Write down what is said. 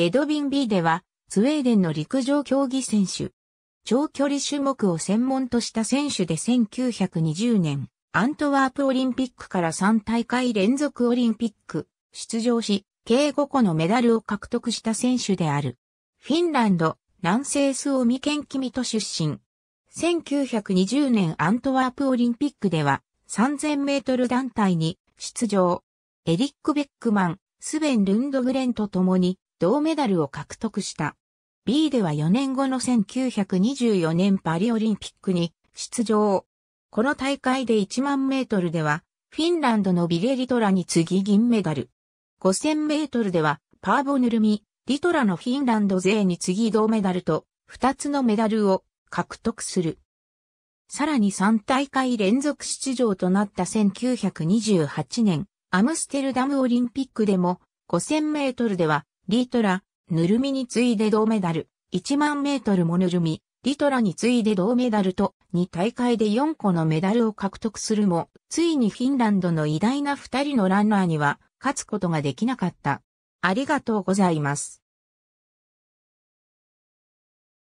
エドビン・ビーデは、スウェーデンの陸上競技選手。長距離種目を専門とした選手で1920年、アントワープオリンピックから3大会連続オリンピック、出場し、計5個のメダルを獲得した選手である。フィンランド、南西スオミケンキミト出身。1920年アントワープオリンピックでは、3000メートル団体に出場。エリック・ベックマン、スベン・ルンドグレンと共に銅メダルを獲得した。B では4年後の1924年パリオリンピックに出場。この大会で1万メートルでは、フィンランドのビレリトラに次ぎ銀メダル。5000メートルでは、パーボヌルミ、リトラのフィンランド勢に次銅メダルと、2つのメダルを獲得する。さらに3大会連続出場となった1928年、アムステルダムオリンピックでも5000メートルではリトラ、ぬるみに次いで銅メダル、1万メートルもぬるみ、リトラに次いで銅メダルと2大会で4個のメダルを獲得するも、ついにフィンランドの偉大な2人のランナーには勝つことができなかった。ありがとうございます。